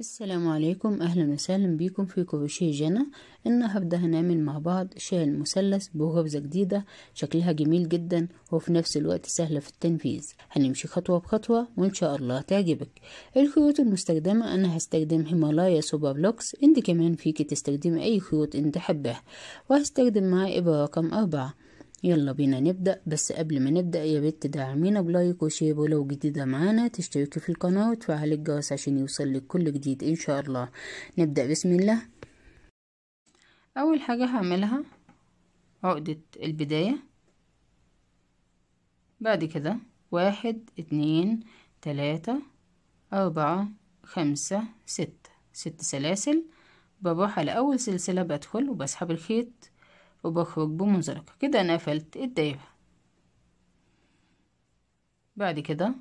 السلام عليكم اهلا وسهلا بيكم في كروشيه جنى النهارده هنعمل مع بعض شال مثلث بغرزه جديده شكلها جميل جدا وفي نفس الوقت سهله في التنفيذ هنمشي خطوه بخطوه وان شاء الله تعجبك الخيوط المستخدمه انا هستخدم هيمالايا سوبر بلوكس انت كمان فيكي تستخدمي اي خيوط انت حباها وهستخدم معاه ابره رقم أربعة يلا بينا نبدأ بس قبل ما نبدأ يا بت دعمينا بلايك وشير ولو جديدة معانا تشتركي في القناة وتفعلي الجرس عشان يوصل لك كل جديد ان شاء الله نبدأ بسم الله اول حاجة هعملها عقدة البداية بعد كده واحد اتنين تلاتة أربعة خمسة ستة ست سلاسل بروح على أول سلسلة بدخل وبسحب الخيط وبخرج بمنزلقة كده أنا قفلت الدايرة بعد كده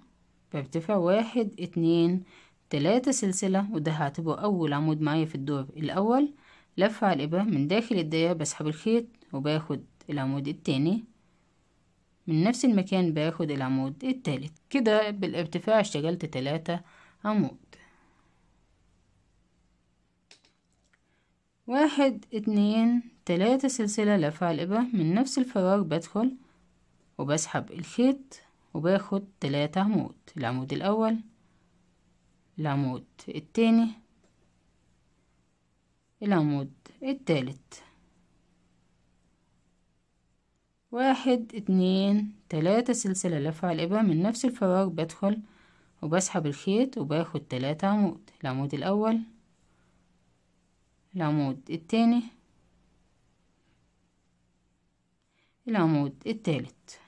برتفع واحد اتنين تلاتة سلسلة وده هعتبره أول عمود معايا في الدور الأول لفة على الإبرة من داخل الدايرة بسحب الخيط وباخد العمود التاني من نفس المكان باخد العمود التالت كده بالارتفاع اشتغلت تلاتة عمود واحد اتنين تلاتة سلسلة لا الإبة من نفس الفراغ بدخل وبسحب الخيط وباخد تلاتة عمود العمود الأول العمود التاني العمود التالت واحد اتنين تلاتة سلسلة لفة على الإبرة من نفس الفراغ بدخل وبسحب الخيط وباخد تلاتة عمود العمود الأول العمود التاني العمود التالت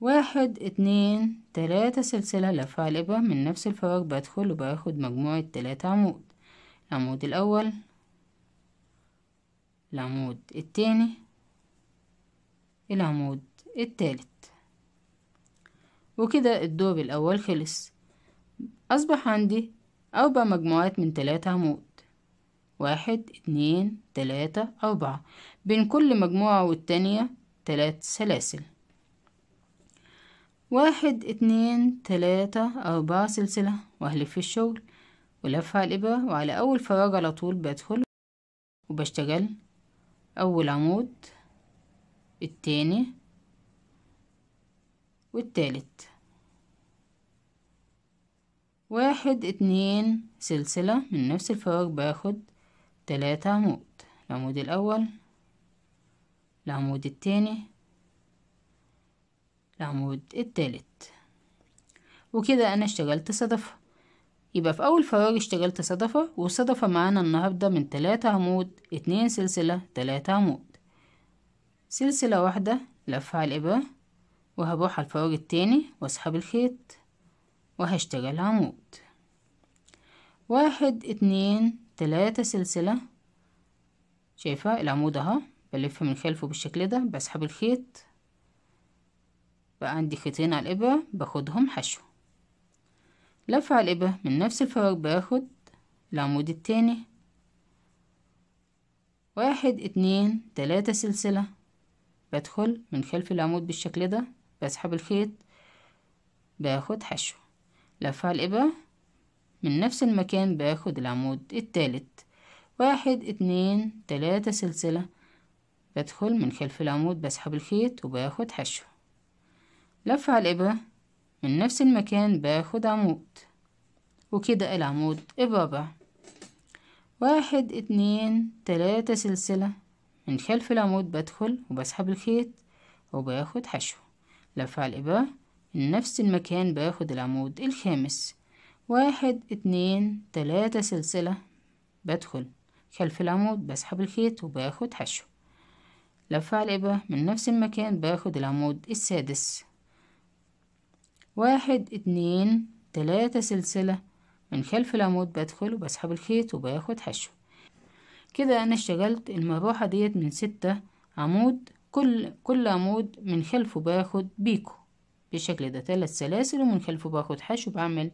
واحد اتنين تلاتة سلسلة لفة على الإبرة من نفس الفراغ بدخل وباخد مجموعة تلاتة عمود العمود الأول العمود التاني العمود التالت وكده الدور الأول خلص أصبح عندي أربع مجموعات من تلاتة عمود واحد اتنين تلاتة أربعة بين كل مجموعة والتانية تلات سلاسل واحد اتنين تلاتة أربعة سلسلة وهلف الشغل ولف على الإبرة وعلى أول فراغ على طول بدخل وبشتغل أول عمود التاني والتالت واحد اتنين سلسلة من نفس الفراغ باخد تلاتة عمود العمود الأول العمود التاني العمود التالت وكده أنا اشتغلت صدفة يبقى في أول فراغ اشتغلت صدفة والصدفة معانا النهاردة من تلاتة عمود اتنين سلسلة تلاتة عمود سلسلة واحدة لفة على الإبرة وهبوح على الفراغ التاني واسحب الخيط وهشتغل عمود واحد اتنين تلاتة سلسلة شايفة العمود اهو بلف من خلفه بالشكل ده بسحب الخيط بقى عندي خيطين على الإبرة باخدهم حشو لف على الإبرة من نفس الفراغ باخد العمود التاني واحد اتنين تلاتة سلسلة بدخل من خلف العمود بالشكل ده بسحب الخيط باخد حشو لفع الإبرة من نفس المكان باخد العمود التالت واحد اتنين تلاتة سلسلة بدخل من خلف العمود بسحب الخيط وباخد حشو لفع الإبرة من نفس المكان باخد عمود وكده العمود الرابع واحد اتنين تلاتة سلسلة من خلف العمود بدخل وبسحب الخيط وباخد حشو لفع الإبرة نفس المكان باخد العمود الخامس واحد اتنين تلاتة سلسلة بدخل خلف العمود بسحب الخيط وباخد حشو لفة على الإبرة من نفس المكان باخد العمود السادس واحد اتنين تلاتة سلسلة من خلف العمود بدخل وبسحب الخيط وباخد حشو كده أنا اشتغلت المروحة ديت من ستة عمود كل كل عمود من خلفه باخد بيكو بالشكل ده تلات سلاسل ومن خلفه باخد حشو بعمل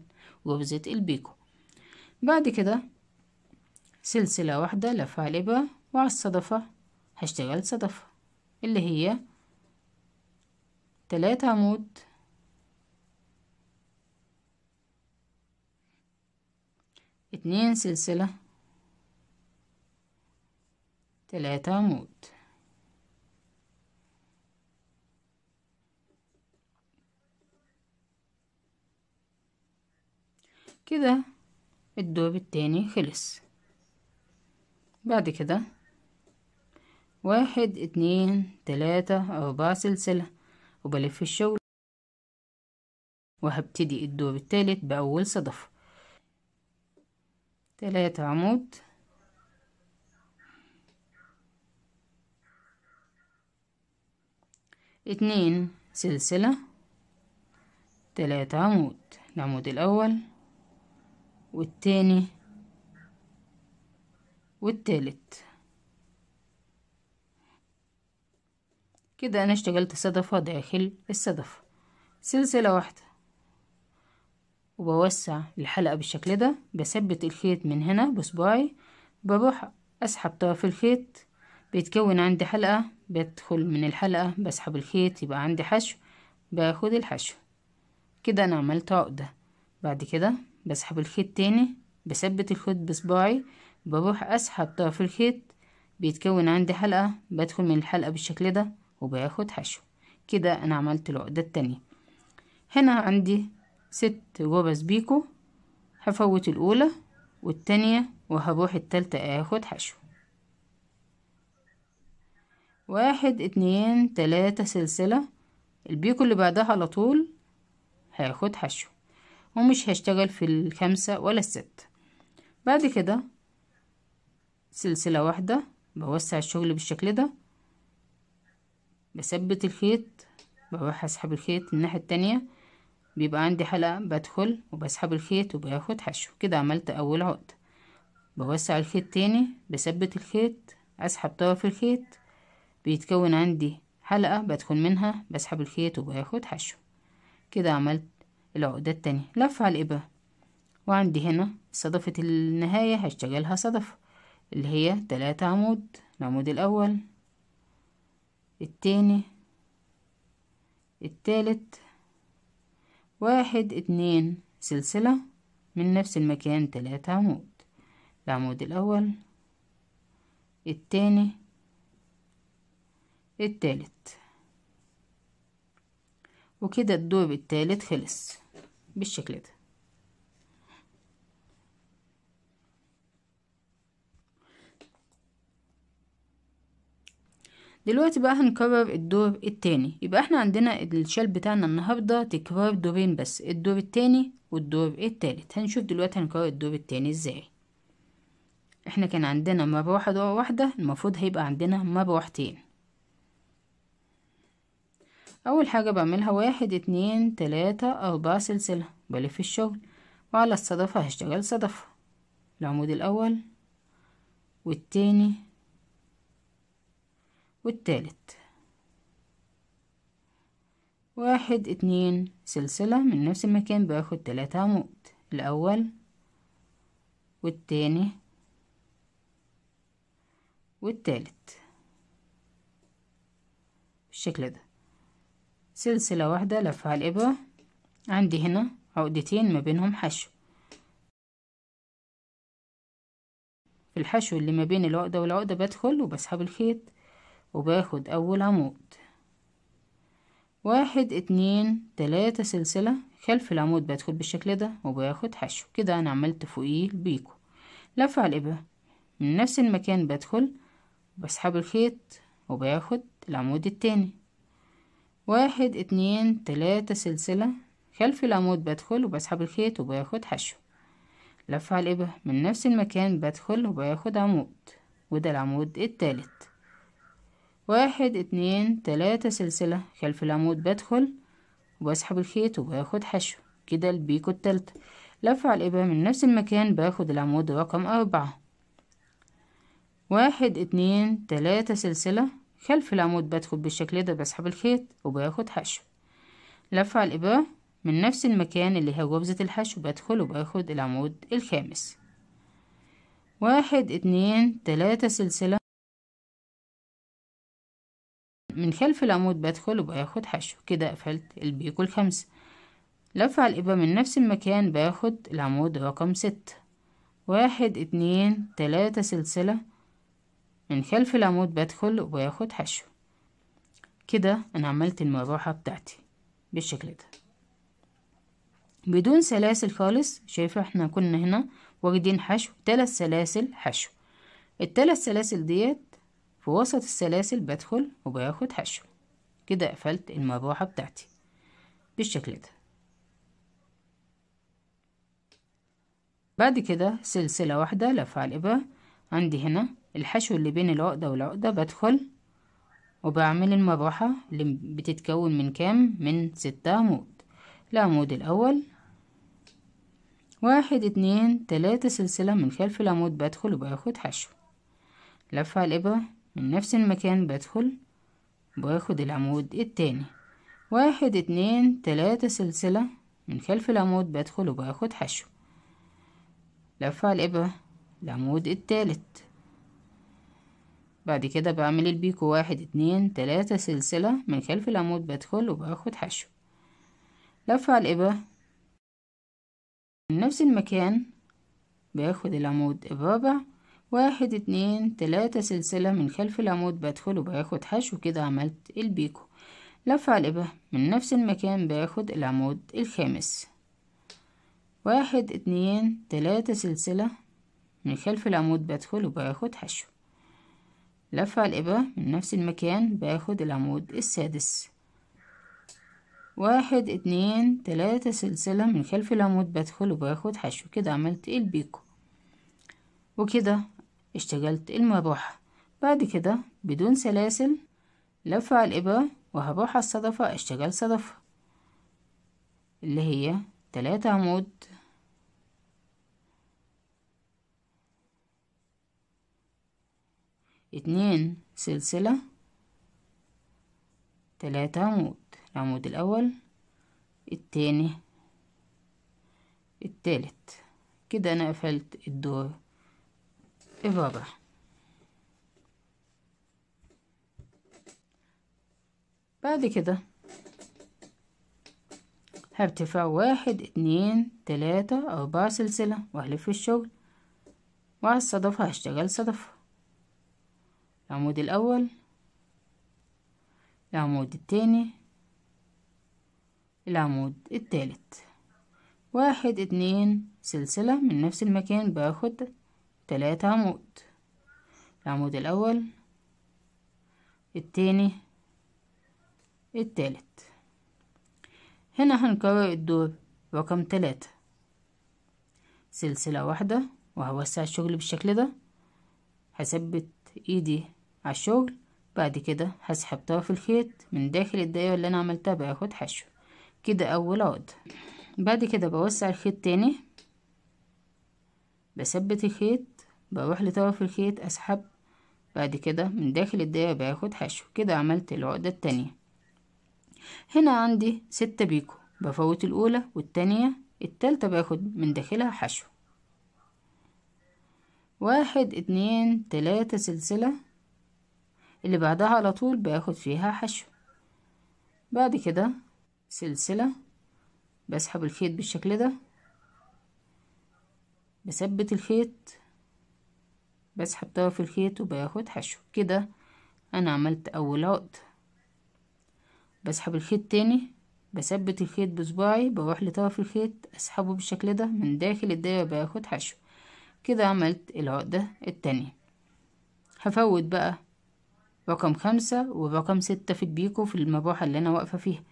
غرزة البيكو بعد كده سلسلة واحدة لف وعلى الصدفة هشتغل صدفة اللي هي تلات عمود اتنين سلسلة تلاتة عمود كده الدوب التاني خلص بعد كده واحد اتنين تلاتة أربعة سلسلة وبلف الشغل وهبتدي الدور التالت بأول صدفة تلاتة عمود اتنين سلسلة تلاتة عمود العمود الأول والتاني والتالت كده انا اشتغلت صدفة داخل الصدفة سلسلة واحدة وبوسع الحلقة بالشكل ده بثبت الخيط من هنا بصباعي بروح اسحب طرف الخيط بيتكون عندي حلقة بدخل من الحلقة بسحب الخيط يبقى عندي حشو باخد الحشو كده انا عملت عقدة بعد كده بسحب الخيط تاني بثبت الخيط بصباعي بروح اسحب طرف الخيط بيتكون عندي حلقة بدخل من الحلقة بالشكل ده وباخد حشو كده انا عملت العقدة التانية هنا عندي ست غرز بيكو هفوت الاولى والتانية وهروح التالتة اخد حشو واحد اتنين تلاتة سلسلة البيكو اللي بعدها على طول هاخد حشو ومش هشتغل في الخمسة ولا الستة بعد كده سلسلة واحدة بوسع الشغل بالشكل ده بثبت الخيط بروح اسحب الخيط الناحية التانية بيبقى عندي حلقة بدخل وبسحب الخيط وباخد حشو كده عملت اول عقدة بوسع الخيط تاني بثبت الخيط اسحب طرف الخيط بيتكون عندي حلقة بدخل منها بسحب الخيط وباخد حشو كده عملت العقدة التانية لف على الإبرة وعندي هنا صدفة النهاية هشتغلها صدفة اللي هي تلاتة عمود العمود الأول التاني التالت واحد اتنين سلسلة من نفس المكان تلاتة عمود العمود الأول التاني التالت وكده الدوب التالت خلص بالشكل ده دلوقتي بقى هنكرر الدور التاني يبقى احنا عندنا الشال بتاعنا النهارده تكرار دورين بس الدور التاني والدور التالت هنشوف دلوقتي هنكرر الدور التاني ازاي احنا كان عندنا مروحه دورة واحده المفروض هيبقى عندنا مروحتين أول حاجة بعملها واحد اتنين تلاتة أربعة سلسلة بلف الشغل وعلى الصدفة هشتغل صدفة العمود الأول والتاني والتالت واحد اتنين سلسلة من نفس المكان باخد تلاتة عمود الأول والتاني والتالت بالشكل ده سلسلة واحدة لفها الإبرة عندي هنا عقدتين ما بينهم حشو في الحشو اللي ما بين العقدة والعقدة بدخل وبسحب الخيط وباخد أول عمود واحد اتنين تلاتة سلسلة خلف العمود بدخل بالشكل ده وباخد حشو كده أنا عملت فوقيه البيكو لفة على الإبرة من نفس المكان بدخل بسحب الخيط وباخد العمود التاني واحد اتنين تلاتة سلسلة خلف العمود بدخل وبسحب الخيط وباخد حشو لف على الإبرة من نفس المكان بدخل وباخد عمود وده العمود التالت واحد اتنين تلاتة سلسلة خلف العمود بدخل وبسحب الخيط وباخد حشو كده البيكو التالتة لف على الإبرة من نفس المكان باخد العمود رقم أربعة واحد اتنين تلاتة سلسلة خلف العمود بدخل بالشكل ده بسحب الخيط وباخد حشو لف على الإبرة من نفس المكان اللي هي غبزة الحشو بدخل وباخد العمود الخامس واحد اتنين تلاتة سلسلة من خلف العمود بدخل وباخد حشو كده قفلت البيكو الخمسة لف على الإبرة من نفس المكان باخد العمود رقم ستة واحد اتنين تلاتة سلسلة من خلف العمود بدخل وباخد حشو كده انا عملت المروحة بتاعتي بالشكل ده بدون سلاسل خالص شايفة احنا كنا هنا واخدين حشو تلات سلاسل حشو التلات سلاسل ديت في وسط السلاسل بدخل وباخد حشو كده قفلت المروحة بتاعتي بالشكل ده بعد كده سلسلة واحدة لفة على الإبرة عندي هنا الحشو اللي بين العقدة والعقدة بدخل وبعمل المروحة اللي بتتكون من كام من ستة عمود العمود الأول واحد اتنين تلاتة سلسلة من خلف العمود بدخل وباخد حشو لفة على الإبرة من نفس المكان بدخل وباخد العمود التاني واحد اتنين تلاتة سلسلة من خلف العمود بدخل وباخد حشو لفة على الإبرة العمود التالت بعد كده بعمل البيكو واحد اتنين تلاتة سلسلة من خلف العمود بدخل وباخد حشو لف على الإبرة من نفس المكان باخد العمود الرابع واحد اتنين تلاتة سلسلة من خلف العمود بدخل وباخد حشو كده عملت البيكو لف على الإبرة من نفس المكان باخد العمود الخامس واحد اتنين تلاتة سلسلة من خلف العمود بدخل وباخد حشو لفة الإبرة من نفس المكان باخد العمود السادس واحد اتنين تلاتة سلسلة من خلف العمود بدخل وباخد حشو كده عملت إيه البيكو وكده اشتغلت المروحة بعد كده بدون سلاسل لفة على الإبرة وهروح على الصدفة اشتغل صدفة اللي هي تلاتة عمود اتنين سلسلة تلاتة عمود العمود الأول التاني التالت كده أنا قفلت الدور الرابع بعد كده هرتفع واحد اتنين تلاتة أربعة سلسلة وهلف الشغل وعلى الصدفة هشتغل صدفة العمود الأول العمود التاني العمود التالت واحد اتنين سلسلة من نفس المكان باخد تلاتة عمود العمود الأول التاني التالت هنا هنكرر الدور رقم تلاتة سلسلة واحدة وهوسع الشغل بالشكل ده هثبت ايدي على الشغل بعد كده هسحب طرف الخيط من داخل الدايرة اللي انا عملتها باخد حشو كده اول عقدة بعد كده بوسع الخيط تاني بثبت الخيط بروح لطرف الخيط اسحب بعد كده من داخل الدايرة باخد حشو كده عملت العقدة التانية هنا عندي ستة بيكو بفوت الاولى والتانية التالتة باخد من داخلها حشو واحد اتنين تلاتة سلسلة اللي بعدها على طول باخد فيها حشو بعد كده سلسلة بسحب الخيط بالشكل ده بثبت الخيط بسحب طرف الخيط وباخد حشو كده انا عملت اول عقد بسحب الخيط تاني بثبت الخيط بصباعي بروح لطرف الخيط اسحبه بالشكل ده من داخل الدايرة باخد حشو كده عملت العقدة التانية هفوت بقى رقم خمسة ورقم ستة في البيكو في المروحة اللي أنا واقفة فيها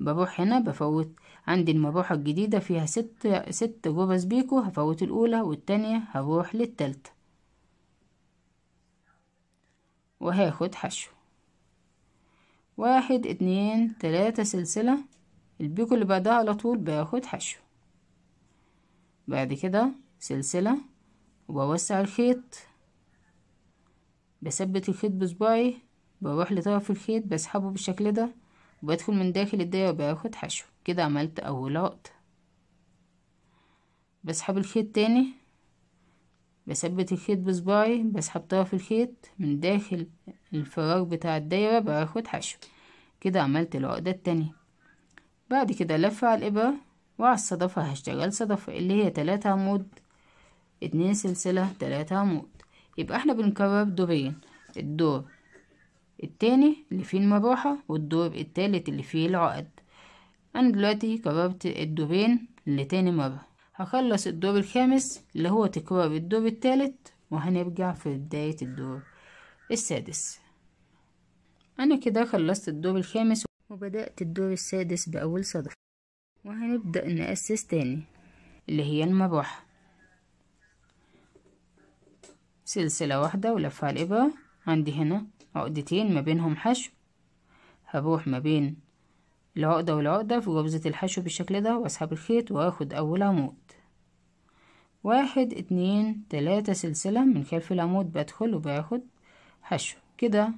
بروح هنا بفوت عندي المروحة الجديدة فيها ست ست جرس بيكو هفوت الأولى والتانية هروح للتالتة وهاخد حشو واحد اتنين تلاتة سلسلة البيكو اللي بعدها على طول باخد حشو بعد كده سلسلة وبوسع الخيط بثبت الخيط بصباعي بروح لطرف الخيط بسحبه بالشكل ده وبدخل من داخل الدايرة باخد حشو كده عملت أول عقدة بسحب الخيط تاني بثبت الخيط بصباعي بسحب طرف الخيط من داخل الفراغ بتاع الدايرة باخد حشو كده عملت العقدة التانية بعد كده لف على الإبرة وعلى الصدفة هشتغل صدفة اللي هي تلاتة عمود اتنين سلسلة تلاتة عمود يبقى احنا بنكرر دورين الدور التاني اللي فيه المروحة والدور التالت اللي فيه العقد أنا دلوقتي كررت الدورين لتاني مرة هخلص الدور الخامس اللي هو تكرار الدور التالت وهنرجع في بداية الدور السادس أنا كده خلصت الدور الخامس وبدأت الدور السادس بأول صدفة وهنبدأ نأسس تاني اللي هي المروحة سلسلة واحدة ولفها الإبرة عندي هنا عقدتين ما بينهم حشو هروح ما بين العقدة والعقدة في غرزة الحشو بالشكل ده واسحب الخيط واخد اول عمود واحد اتنين تلاتة سلسلة من خلف العمود بدخل وباخد حشو كده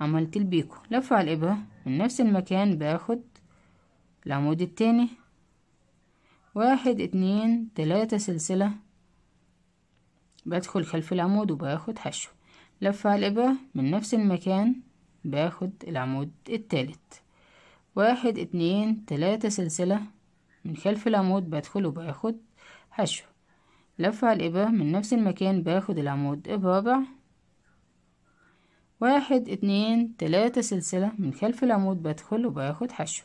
عملت البيكو لفة على الإبرة من نفس المكان باخد العمود التاني واحد اتنين تلاتة سلسلة بدخل خلف العمود وباخد حشو لف على الإبرة من نفس المكان باخد العمود التالت واحد اتنين تلاتة سلسلة من خلف العمود بدخل وباخد حشو لف على الإبرة من نفس المكان باخد العمود الرابع واحد اتنين تلاتة سلسلة من خلف العمود بدخل وباخد حشو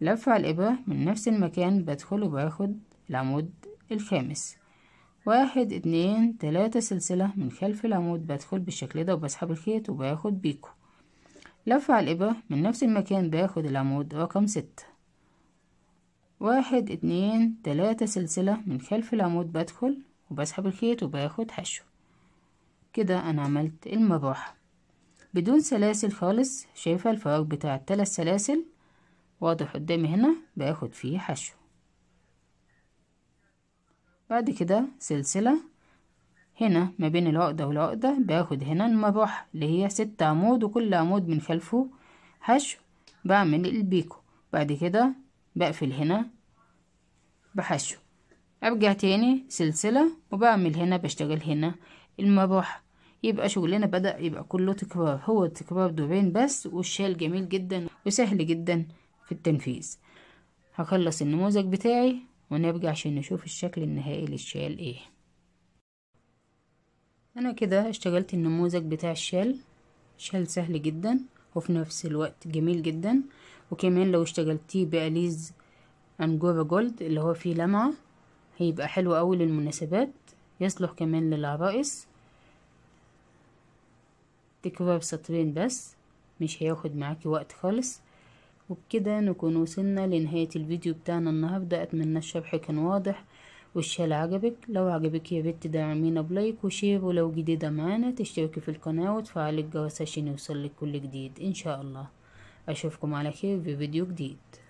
لف على الإبرة من نفس المكان بدخل وباخد العمود الخامس واحد اتنين تلاتة سلسلة من خلف العمود بدخل بالشكل ده وبسحب الخيط وباخد بيكو لف على الإبرة من نفس المكان باخد العمود رقم ستة واحد اتنين تلاتة سلسلة من خلف العمود بدخل وبسحب الخيط وباخد حشو كده أنا عملت المروحة بدون سلاسل خالص شايفة الفراغ بتاع التلات سلاسل واضح قدامي هنا باخد فيه حشو بعد كده سلسلة هنا ما بين العقدة والعقدة باخد هنا المروحة اللي هي ست عمود وكل عمود من خلفه حشو بعمل البيكو بعد كده بقفل هنا بحشو ارجع تاني سلسلة وبعمل هنا بشتغل هنا المروحة يبقى شغلنا بدأ يبقى كله تكرار هو تكرار دورين بس والشال جميل جدا وسهل جدا في التنفيذ هخلص النموذج بتاعي ونرجع عشان نشوف الشكل النهائي للشال ايه انا كده اشتغلت النموذج بتاع الشال شال سهل جدا وفي نفس الوقت جميل جدا وكمان لو اشتغلتيه بأليز انجورا جولد اللي هو فيه لمعة هيبقى حلو قوي للمناسبات يصلح كمان للعرائس تكرار سطرين بس مش هياخد معاكي وقت خالص وبكده نكون وصلنا لنهاية الفيديو بتاعنا النهاردة أتمنى الشرح كان واضح والشال عجبك لو عجبك يا ريت تدعمينا بلايك وشير ولو جديدة معانا تشتركي في القناة وتفعلي الجرس عشان يوصلك كل جديد إن شاء الله أشوفكم على خير في فيديو جديد